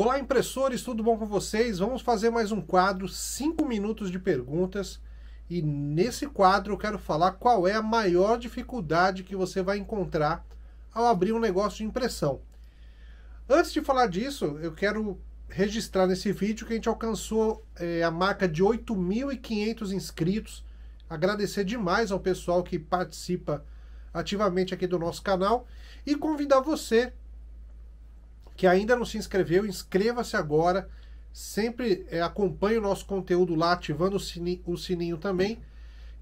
Olá, impressores, tudo bom com vocês? Vamos fazer mais um quadro, 5 minutos de perguntas. E nesse quadro eu quero falar qual é a maior dificuldade que você vai encontrar ao abrir um negócio de impressão. Antes de falar disso, eu quero registrar nesse vídeo que a gente alcançou é, a marca de 8.500 inscritos. Agradecer demais ao pessoal que participa ativamente aqui do nosso canal e convidar você que ainda não se inscreveu, inscreva-se agora. Sempre é, acompanhe o nosso conteúdo lá, ativando o sininho, o sininho também,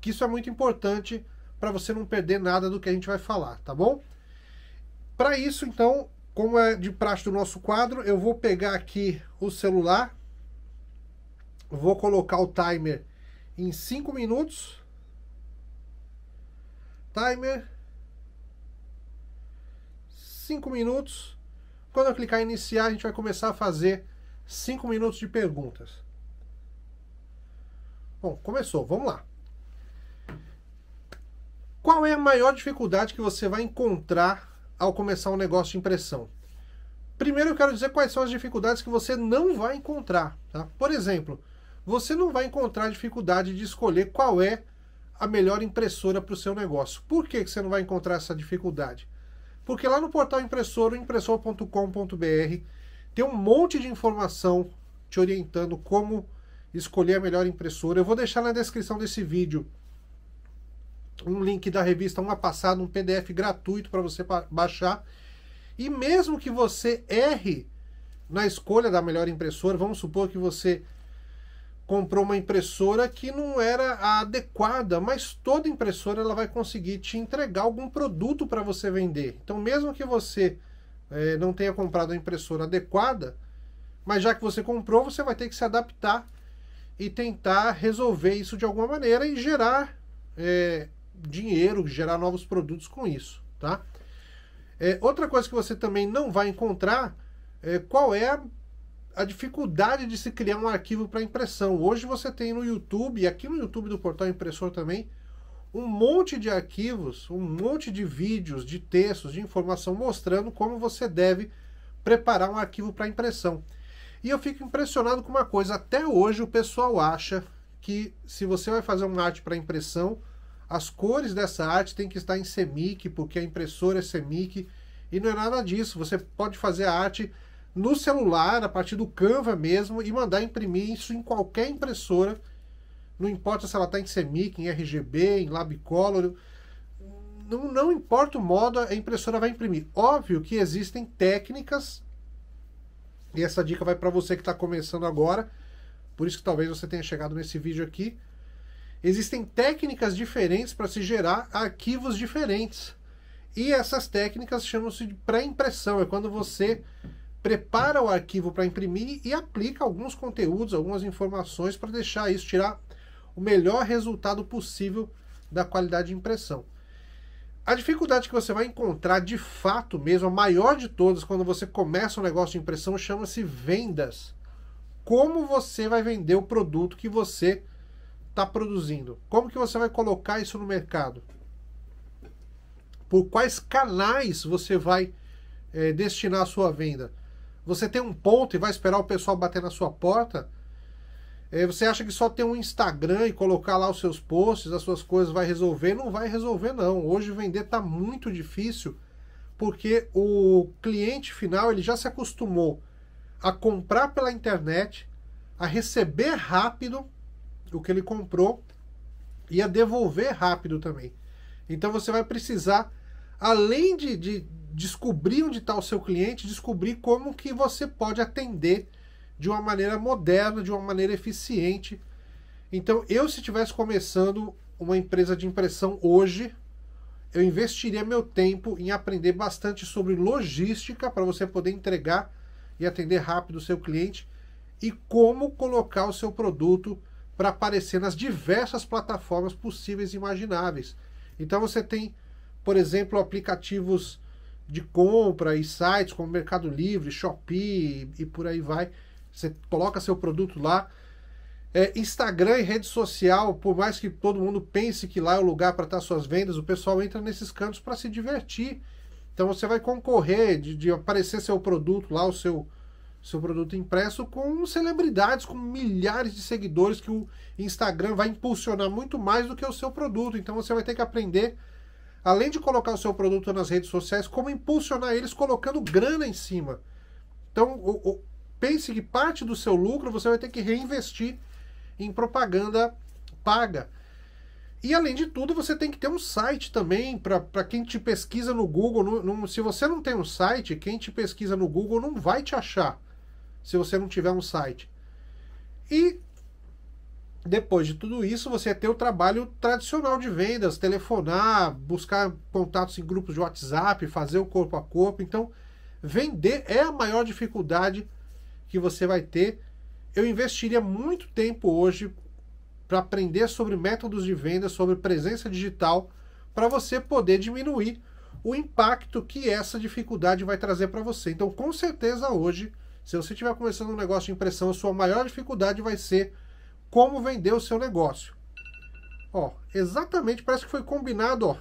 que isso é muito importante para você não perder nada do que a gente vai falar, tá bom? Para isso, então, como é de praxe do nosso quadro, eu vou pegar aqui o celular, vou colocar o timer em 5 minutos. Timer 5 minutos. Quando eu clicar em iniciar, a gente vai começar a fazer 5 minutos de perguntas. Bom, começou, vamos lá. Qual é a maior dificuldade que você vai encontrar ao começar um negócio de impressão? Primeiro eu quero dizer quais são as dificuldades que você não vai encontrar. Tá? Por exemplo, você não vai encontrar dificuldade de escolher qual é a melhor impressora para o seu negócio. Por que, que você não vai encontrar essa dificuldade? Porque lá no portal impressor, impressor.com.br, tem um monte de informação te orientando como escolher a melhor impressora. Eu vou deixar na descrição desse vídeo um link da revista Uma Passada, um PDF gratuito para você baixar. E mesmo que você erre na escolha da melhor impressora, vamos supor que você comprou uma impressora que não era a adequada, mas toda impressora ela vai conseguir te entregar algum produto para você vender. Então, mesmo que você é, não tenha comprado a impressora adequada, mas já que você comprou, você vai ter que se adaptar e tentar resolver isso de alguma maneira e gerar é, dinheiro, gerar novos produtos com isso, tá? É, outra coisa que você também não vai encontrar é qual é a a dificuldade de se criar um arquivo para impressão. Hoje você tem no YouTube, e aqui no YouTube do Portal Impressor também, um monte de arquivos, um monte de vídeos, de textos, de informação mostrando como você deve preparar um arquivo para impressão. E eu fico impressionado com uma coisa, até hoje o pessoal acha que se você vai fazer uma arte para impressão, as cores dessa arte tem que estar em semic porque a impressora é semic, e não é nada disso. Você pode fazer a arte no celular, a partir do Canva mesmo, e mandar imprimir isso em qualquer impressora. Não importa se ela está em CMYK, em RGB, em LabColor. Não, não importa o modo, a impressora vai imprimir. Óbvio que existem técnicas, e essa dica vai para você que está começando agora, por isso que talvez você tenha chegado nesse vídeo aqui. Existem técnicas diferentes para se gerar arquivos diferentes. E essas técnicas chamam-se de pré-impressão. É quando você prepara o arquivo para imprimir e aplica alguns conteúdos, algumas informações para deixar isso, tirar o melhor resultado possível da qualidade de impressão. A dificuldade que você vai encontrar de fato mesmo, a maior de todas, quando você começa um negócio de impressão, chama-se vendas. Como você vai vender o produto que você está produzindo? Como que você vai colocar isso no mercado? Por quais canais você vai é, destinar a sua venda? Você tem um ponto e vai esperar o pessoal bater na sua porta? É, você acha que só ter um Instagram e colocar lá os seus posts, as suas coisas vai resolver? Não vai resolver, não. Hoje vender está muito difícil porque o cliente final ele já se acostumou a comprar pela internet, a receber rápido o que ele comprou e a devolver rápido também. Então você vai precisar além de, de descobrir onde está o seu cliente, descobrir como que você pode atender de uma maneira moderna, de uma maneira eficiente. Então, eu se estivesse começando uma empresa de impressão hoje, eu investiria meu tempo em aprender bastante sobre logística para você poder entregar e atender rápido o seu cliente e como colocar o seu produto para aparecer nas diversas plataformas possíveis e imagináveis. Então você tem por exemplo, aplicativos de compra e sites como Mercado Livre, Shopee e, e por aí vai. Você coloca seu produto lá. É, Instagram e rede social, por mais que todo mundo pense que lá é o lugar para estar tá suas vendas, o pessoal entra nesses cantos para se divertir. Então você vai concorrer de, de, aparecer seu produto lá, o seu, seu produto impresso, com celebridades, com milhares de seguidores que o Instagram vai impulsionar muito mais do que o seu produto. Então você vai ter que aprender além de colocar o seu produto nas redes sociais, como impulsionar eles colocando grana em cima. Então, o, o, pense que parte do seu lucro você vai ter que reinvestir em propaganda paga. E além de tudo, você tem que ter um site também para quem te pesquisa no Google. No, no, se você não tem um site, quem te pesquisa no Google não vai te achar se você não tiver um site. E depois de tudo isso, você tem o trabalho tradicional de vendas, telefonar, buscar contatos em grupos de WhatsApp, fazer o corpo a corpo. Então, vender é a maior dificuldade que você vai ter. Eu investiria muito tempo hoje para aprender sobre métodos de venda, sobre presença digital, para você poder diminuir o impacto que essa dificuldade vai trazer para você. Então, com certeza hoje, se você estiver começando um negócio de impressão, a sua maior dificuldade vai ser como vender o seu negócio. Ó, exatamente, parece que foi combinado, ó.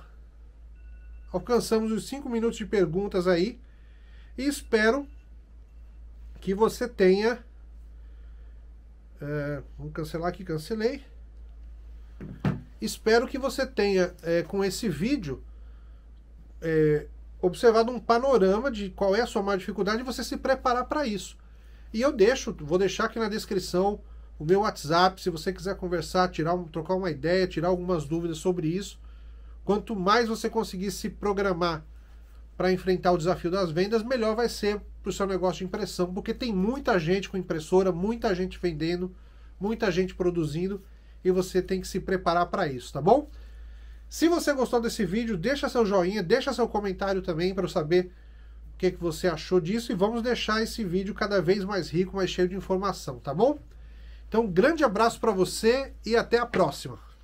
Alcançamos os 5 minutos de perguntas aí. E espero que você tenha... É, vamos cancelar aqui, cancelei. Espero que você tenha, é, com esse vídeo, é, observado um panorama de qual é a sua maior dificuldade e você se preparar para isso. E eu deixo, vou deixar aqui na descrição o meu WhatsApp, se você quiser conversar, tirar, trocar uma ideia, tirar algumas dúvidas sobre isso. Quanto mais você conseguir se programar para enfrentar o desafio das vendas, melhor vai ser para o seu negócio de impressão, porque tem muita gente com impressora, muita gente vendendo, muita gente produzindo e você tem que se preparar para isso, tá bom? Se você gostou desse vídeo, deixa seu joinha, deixa seu comentário também para eu saber o que, que você achou disso e vamos deixar esse vídeo cada vez mais rico, mais cheio de informação, tá bom? Então, um grande abraço para você e até a próxima.